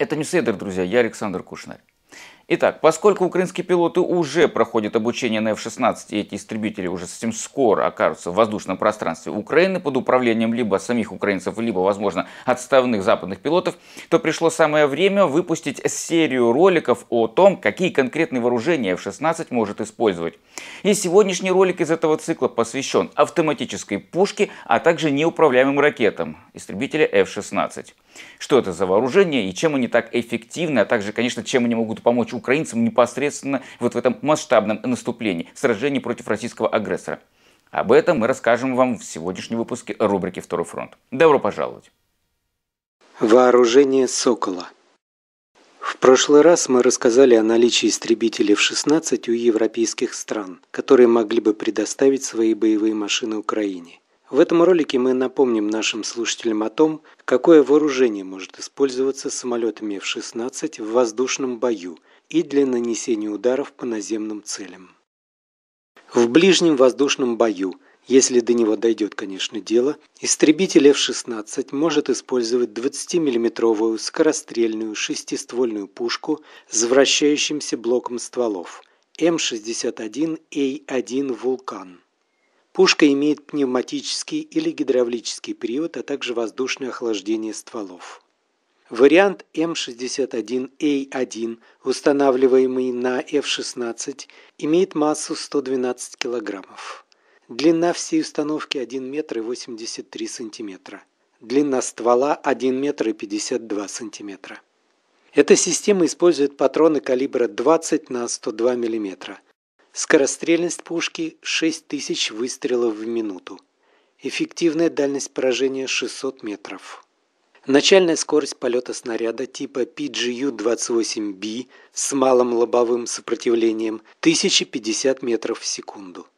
Это не Ньюсейдер, друзья, я Александр Кушнарь. Итак, поскольку украинские пилоты уже проходят обучение на F-16, и эти истребители уже совсем скоро окажутся в воздушном пространстве Украины под управлением либо самих украинцев, либо, возможно, отставных западных пилотов, то пришло самое время выпустить серию роликов о том, какие конкретные вооружения F-16 может использовать. И сегодняшний ролик из этого цикла посвящен автоматической пушке, а также неуправляемым ракетам истребителя F-16 что это за вооружение и чем они так эффективны, а также, конечно, чем они могут помочь украинцам непосредственно вот в этом масштабном наступлении, сражении против российского агрессора. Об этом мы расскажем вам в сегодняшнем выпуске рубрики «Второй фронт». Добро пожаловать! Вооружение «Сокола» В прошлый раз мы рассказали о наличии истребителей в 16 у европейских стран, которые могли бы предоставить свои боевые машины Украине. В этом ролике мы напомним нашим слушателям о том, какое вооружение может использоваться самолетами F-16 в воздушном бою и для нанесения ударов по наземным целям. В ближнем воздушном бою, если до него дойдет, конечно, дело, истребитель F-16 может использовать 20 миллиметровую скорострельную шестиствольную пушку с вращающимся блоком стволов М61А1 «Вулкан». Пушка имеет пневматический или гидравлический привод, а также воздушное охлаждение стволов. Вариант М61А1, устанавливаемый на F-16, имеет массу 112 кг. Длина всей установки 1 метр и 83 сантиметра. Длина ствола 1 метр и 52 сантиметра. Эта система использует патроны калибра 20 на 102 миллиметра – Скорострельность пушки 6000 выстрелов в минуту. Эффективная дальность поражения 600 метров. Начальная скорость полета снаряда типа PGU-28B с малым лобовым сопротивлением 1050 метров в секунду.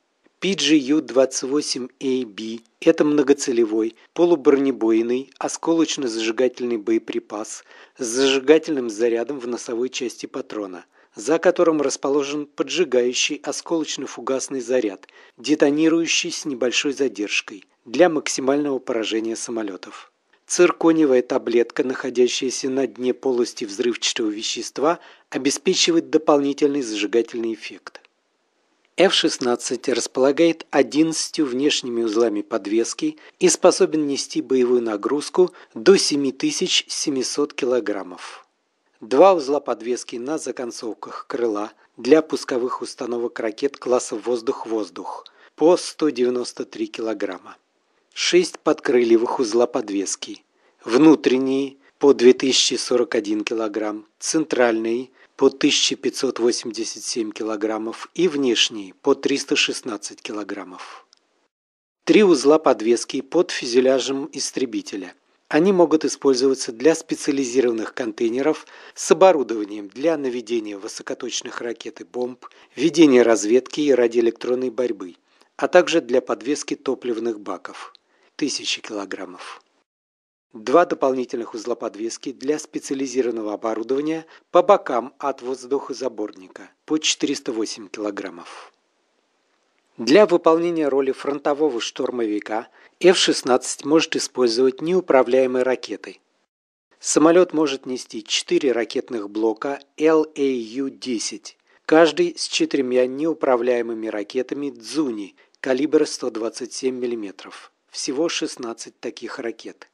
PGU-28AB – это многоцелевой, полубронебойный, осколочно-зажигательный боеприпас с зажигательным зарядом в носовой части патрона, за которым расположен поджигающий осколочно-фугасный заряд, детонирующий с небольшой задержкой для максимального поражения самолетов. Циркониевая таблетка, находящаяся на дне полости взрывчатого вещества, обеспечивает дополнительный зажигательный эффект. F-16 располагает 11 внешними узлами подвески и способен нести боевую нагрузку до 7700 килограммов два узла подвески на законцовках крыла для пусковых установок ракет класса «Воздух-воздух» по 193 килограмма, шесть подкрыльевых узла подвески, внутренний по 2041 килограмм, центральный по 1587 килограммов и внешний по 316 килограммов. Три узла подвески под фюзеляжем истребителя – они могут использоваться для специализированных контейнеров с оборудованием для наведения высокоточных ракет и бомб, ведения разведки и радиоэлектронной борьбы, а также для подвески топливных баков – тысячи килограммов. Два дополнительных узла подвески для специализированного оборудования по бокам от воздухозаборника по 408 килограммов. Для выполнения роли фронтового штурмовика F-16 может использовать неуправляемой ракетой. Самолет может нести 4 ракетных блока LAU-10, а каждый с четырьмя неуправляемыми ракетами «Дзуни» калибра 127 мм. Всего 16 таких ракет.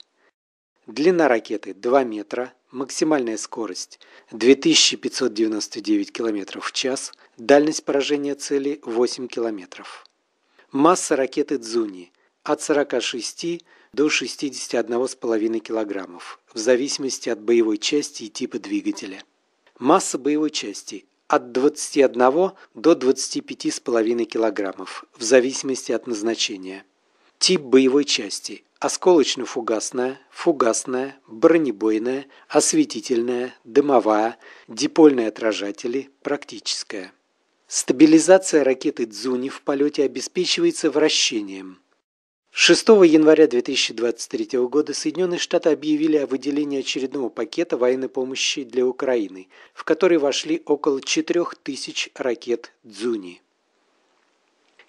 Длина ракеты 2 метра, Максимальная скорость 2599 км в час, дальность поражения цели 8 км. Масса ракеты «Дзуни» от 46 до 61,5 кг, в зависимости от боевой части и типа двигателя. Масса боевой части от 21 до 25,5 кг, в зависимости от назначения. Тип боевой части осколочно-фугасная, фугасная, бронебойная, осветительная, дымовая, дипольные отражатели, практическая. Стабилизация ракеты «Дзуни» в полете обеспечивается вращением. 6 января 2023 года Соединенные Штаты объявили о выделении очередного пакета военной помощи для Украины, в который вошли около 4000 ракет «Дзуни».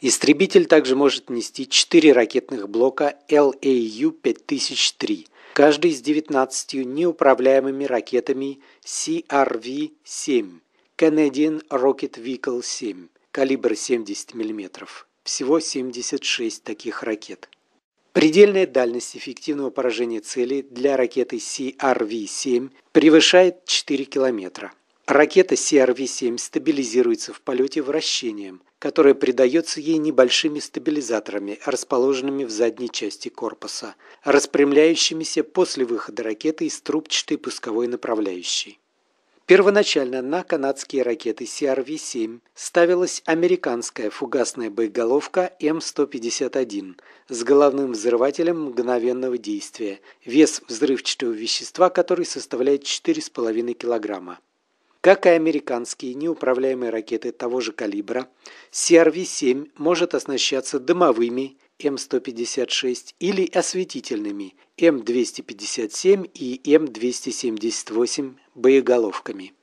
Истребитель также может нести 4 ракетных блока LAU-5003, а каждый с 19 неуправляемыми ракетами CRV-7 Canadian Rocket Vehicle 7 калибр 70 мм. Всего 76 таких ракет. Предельная дальность эффективного поражения цели для ракеты CRV-7 превышает 4 километра. Ракета CRV-7 стабилизируется в полете вращением, которое придается ей небольшими стабилизаторами, расположенными в задней части корпуса, распрямляющимися после выхода ракеты из трубчатой пусковой направляющей. Первоначально на канадские ракеты CRV-7 ставилась американская фугасная боеголовка М151 с головным взрывателем мгновенного действия, вес взрывчатого вещества, который составляет 4,5 килограмма. Как и американские неуправляемые ракеты того же калибра, CRV-7 может оснащаться дымовыми М156 или осветительными М257 и М278 боеголовками.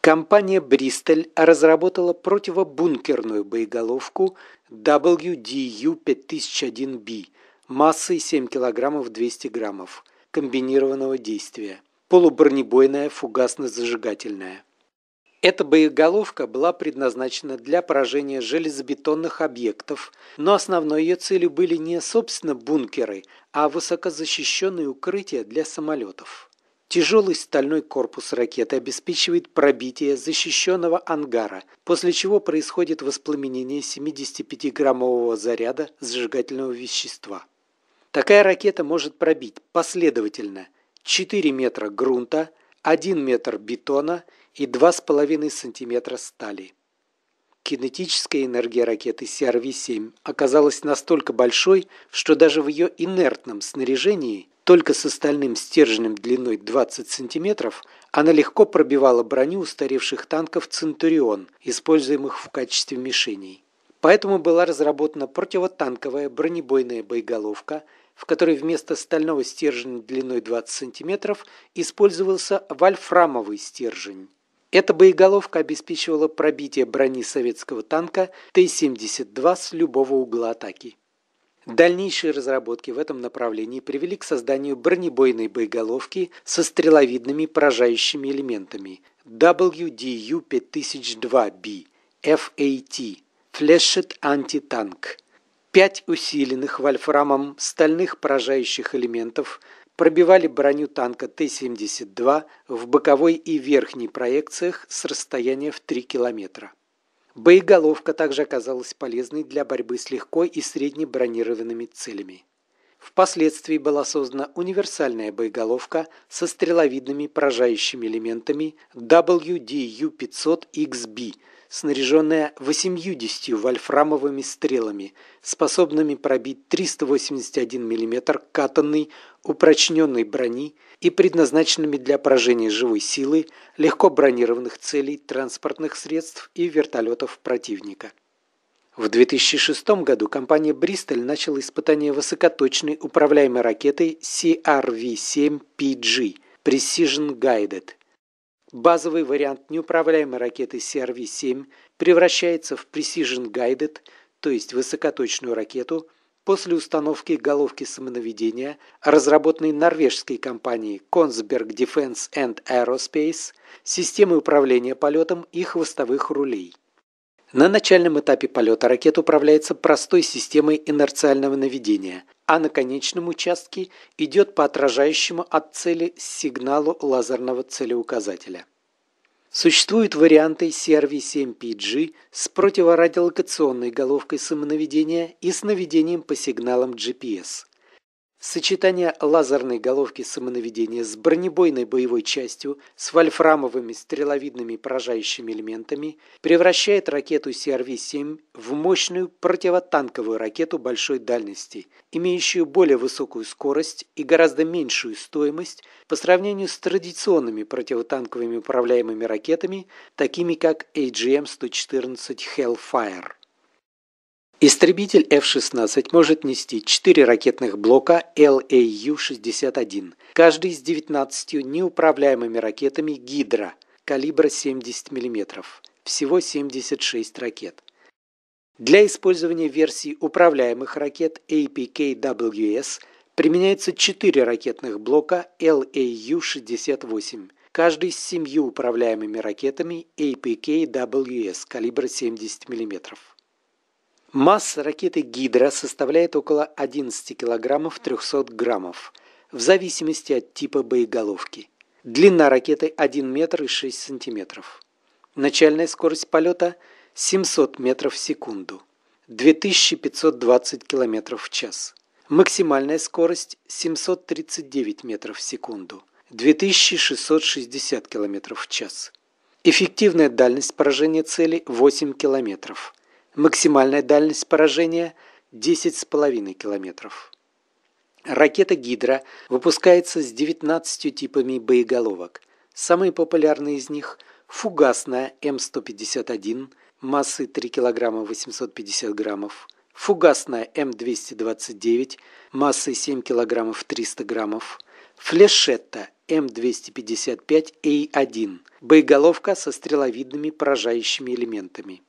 Компания Bristol разработала противобункерную боеголовку WDU-5001B массой 7 кг 200 граммов комбинированного действия – полубронебойная фугасно-зажигательная. Эта боеголовка была предназначена для поражения железобетонных объектов, но основной ее целью были не, собственно, бункеры, а высокозащищенные укрытия для самолетов. Тяжелый стальной корпус ракеты обеспечивает пробитие защищенного ангара, после чего происходит воспламенение 75-граммового заряда зажигательного вещества. Такая ракета может пробить последовательно – 4 метра грунта, 1 метр бетона и 2,5 сантиметра стали. Кинетическая энергия ракеты CRV-7 оказалась настолько большой, что даже в ее инертном снаряжении, только с остальным стержнем длиной 20 сантиметров, она легко пробивала броню устаревших танков «Центурион», используемых в качестве мишеней. Поэтому была разработана противотанковая бронебойная боеголовка – в которой вместо стального стержня длиной 20 см использовался вольфрамовый стержень. Эта боеголовка обеспечивала пробитие брони советского танка Т-72 с любого угла атаки. Дальнейшие разработки в этом направлении привели к созданию бронебойной боеголовки со стреловидными поражающими элементами WDU-5002B FAT – Flashed Anti-Tank – Пять усиленных вольфрамом стальных поражающих элементов пробивали броню танка Т-72 в боковой и верхней проекциях с расстояния в 3 километра. Боеголовка также оказалась полезной для борьбы с легко и средне бронированными целями. Впоследствии была создана универсальная боеголовка со стреловидными поражающими элементами WDU-500XB – снаряженная 80 вольфрамовыми стрелами, способными пробить 381 мм катанной, упрочненной брони и предназначенными для поражения живой силы, легко бронированных целей, транспортных средств и вертолетов противника. В 2006 году компания «Бристоль» начала испытание высокоточной управляемой ракеты CRV-7PG Precision Guided – Базовый вариант неуправляемой ракеты CRV-7 превращается в Precision Guided, то есть высокоточную ракету, после установки головки самонаведения, разработанной норвежской компанией Kongsberg Defense and Aerospace, системы управления полетом и хвостовых рулей. На начальном этапе полета ракет управляется простой системой инерциального наведения, а на конечном участке идет по отражающему от цели сигналу лазерного целеуказателя. Существуют варианты CRV-7PG с противорадиолокационной головкой самонаведения и с наведением по сигналам GPS – Сочетание лазерной головки самонаведения с бронебойной боевой частью, с вольфрамовыми стреловидными поражающими элементами превращает ракету CRV-7 в мощную противотанковую ракету большой дальности, имеющую более высокую скорость и гораздо меньшую стоимость по сравнению с традиционными противотанковыми управляемыми ракетами, такими как AGM-114 Hellfire. Истребитель F-16 может нести 4 ракетных блока LAU-61, а каждый с 19 неуправляемыми ракетами «Гидра» калибра 70 мм, всего 76 ракет. Для использования версий управляемых ракет APKWS применяется 4 ракетных блока LAU-68, а каждый с 7 управляемыми ракетами APKWS калибра 70 мм. Масса ракеты «Гидра» составляет около 11 килограммов 300 граммов, в зависимости от типа боеголовки. Длина ракеты 1 метр и 6 сантиметров. Начальная скорость полета 700 метров в секунду, 2520 километров в час. Максимальная скорость 739 метров в секунду, 2660 километров в час. Эффективная дальность поражения цели 8 километров – Максимальная дальность поражения – 10,5 километров. Ракета «Гидра» выпускается с 19 типами боеголовок. Самые популярные из них – фугасная М151 массой 3 кг 850 граммов, фугасная М229 массой 7 кг 300 граммов, флешетта М255А1 боеголовка со стреловидными поражающими элементами.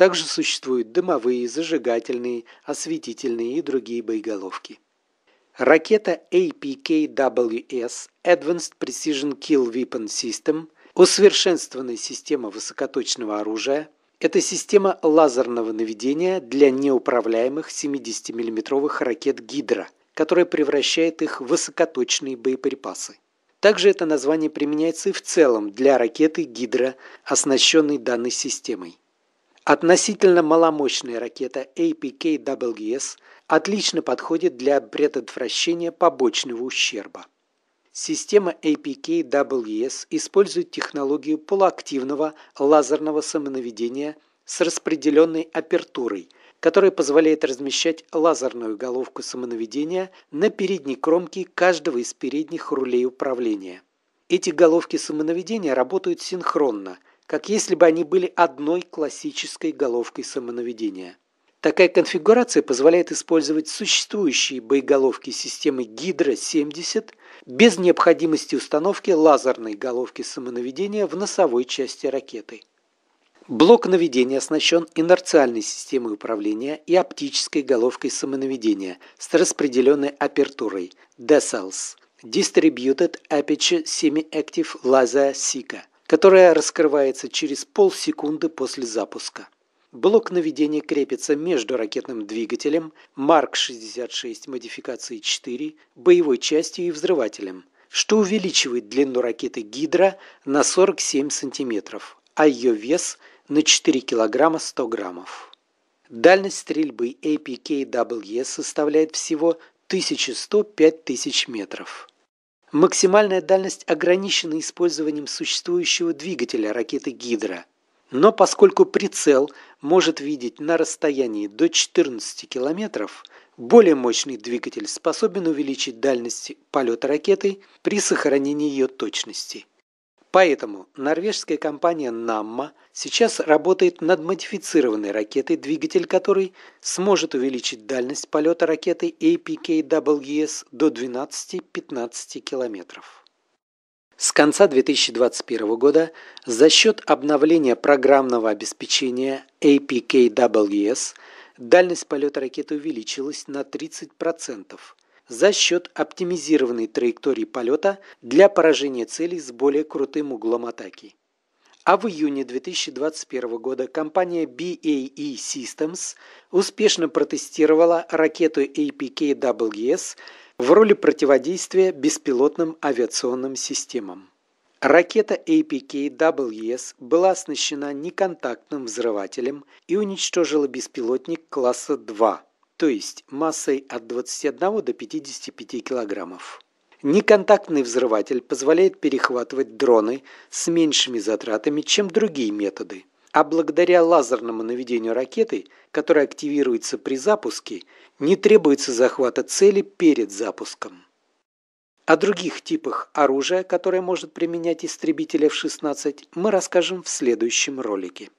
Также существуют дымовые, зажигательные, осветительные и другие боеголовки. Ракета APKWS Advanced Precision Kill Weapon System – усовершенствованная система высокоточного оружия – это система лазерного наведения для неуправляемых 70 миллиметровых ракет «Гидра», которая превращает их в высокоточные боеприпасы. Также это название применяется и в целом для ракеты «Гидра», оснащенной данной системой. Относительно маломощная ракета APKWS отлично подходит для предотвращения побочного ущерба. Система APKWS использует технологию полуактивного лазерного самонаведения с распределенной апертурой, которая позволяет размещать лазерную головку самонаведения на передней кромке каждого из передних рулей управления. Эти головки самонаведения работают синхронно – как если бы они были одной классической головкой самонаведения. Такая конфигурация позволяет использовать существующие боеголовки системы Гидра-70 без необходимости установки лазерной головки самонаведения в носовой части ракеты. Блок наведения оснащен инерциальной системой управления и оптической головкой самонаведения с распределенной апертурой DESALS – Distributed Aperture Semi-Active Laser SICA которая раскрывается через полсекунды после запуска. Блок наведения крепится между ракетным двигателем Марк-66 модификации 4, боевой частью и взрывателем, что увеличивает длину ракеты «Гидра» на 47 сантиметров, а ее вес – на 4 килограмма 100 граммов. Дальность стрельбы APKWS составляет всего 1105 тысяч метров. Максимальная дальность ограничена использованием существующего двигателя ракеты «Гидра». Но поскольку прицел может видеть на расстоянии до 14 километров, более мощный двигатель способен увеличить дальность полета ракеты при сохранении ее точности. Поэтому норвежская компания «Намма» сейчас работает над модифицированной ракетой, двигатель которой сможет увеличить дальность полета ракеты APKWS до 12-15 километров. С конца 2021 года за счет обновления программного обеспечения APKWS дальность полета ракеты увеличилась на 30%, за счет оптимизированной траектории полета для поражения целей с более крутым углом атаки. А в июне 2021 года компания BAE Systems успешно протестировала ракету APKWS в роли противодействия беспилотным авиационным системам. Ракета APKWS была оснащена неконтактным взрывателем и уничтожила беспилотник класса 2 то есть массой от 21 до 55 килограммов. Неконтактный взрыватель позволяет перехватывать дроны с меньшими затратами, чем другие методы. А благодаря лазерному наведению ракеты, которая активируется при запуске, не требуется захвата цели перед запуском. О других типах оружия, которое может применять истребитель F-16, мы расскажем в следующем ролике.